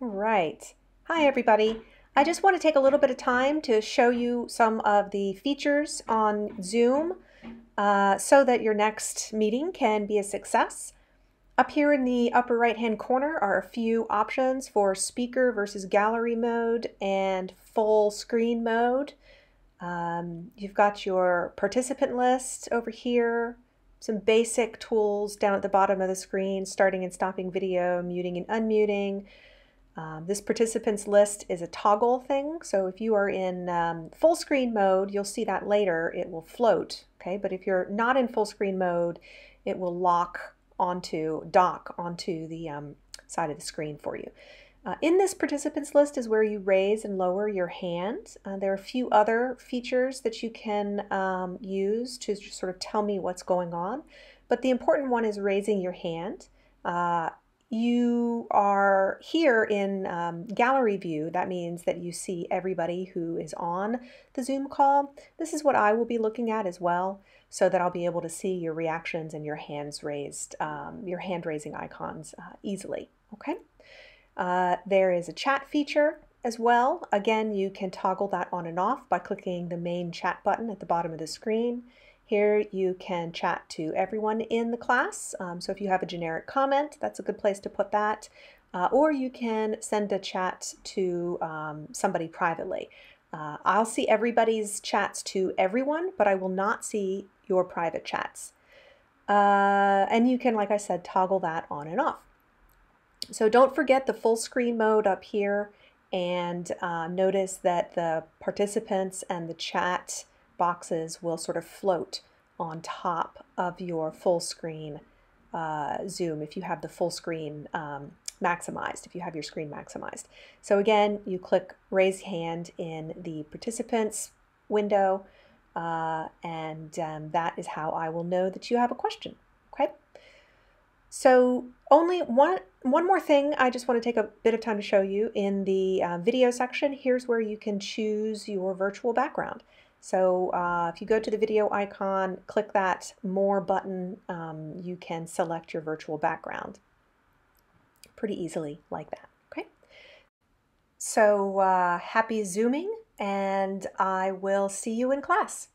Right. Hi, everybody. I just want to take a little bit of time to show you some of the features on Zoom uh, so that your next meeting can be a success. Up here in the upper right-hand corner are a few options for speaker versus gallery mode and full screen mode. Um, you've got your participant list over here, some basic tools down at the bottom of the screen, starting and stopping video, muting and unmuting, um, this participants list is a toggle thing, so if you are in um, full screen mode, you'll see that later, it will float, okay? But if you're not in full screen mode, it will lock onto, dock onto the um, side of the screen for you. Uh, in this participants list is where you raise and lower your hand. Uh, there are a few other features that you can um, use to sort of tell me what's going on, but the important one is raising your hand. Uh, you are here in um, gallery view. That means that you see everybody who is on the Zoom call. This is what I will be looking at as well so that I'll be able to see your reactions and your hands raised, um, your hand raising icons uh, easily, okay? Uh, there is a chat feature as well. Again, you can toggle that on and off by clicking the main chat button at the bottom of the screen. Here you can chat to everyone in the class. Um, so if you have a generic comment, that's a good place to put that. Uh, or you can send a chat to um, somebody privately. Uh, I'll see everybody's chats to everyone, but I will not see your private chats. Uh, and you can, like I said, toggle that on and off. So don't forget the full screen mode up here and uh, notice that the participants and the chat boxes will sort of float on top of your full screen uh, zoom if you have the full screen um, maximized, if you have your screen maximized. So again, you click raise hand in the participants window, uh, and um, that is how I will know that you have a question, okay? So only one, one more thing I just want to take a bit of time to show you in the uh, video section. Here's where you can choose your virtual background. So uh, if you go to the video icon, click that More button, um, you can select your virtual background pretty easily like that, okay? So uh, happy Zooming, and I will see you in class.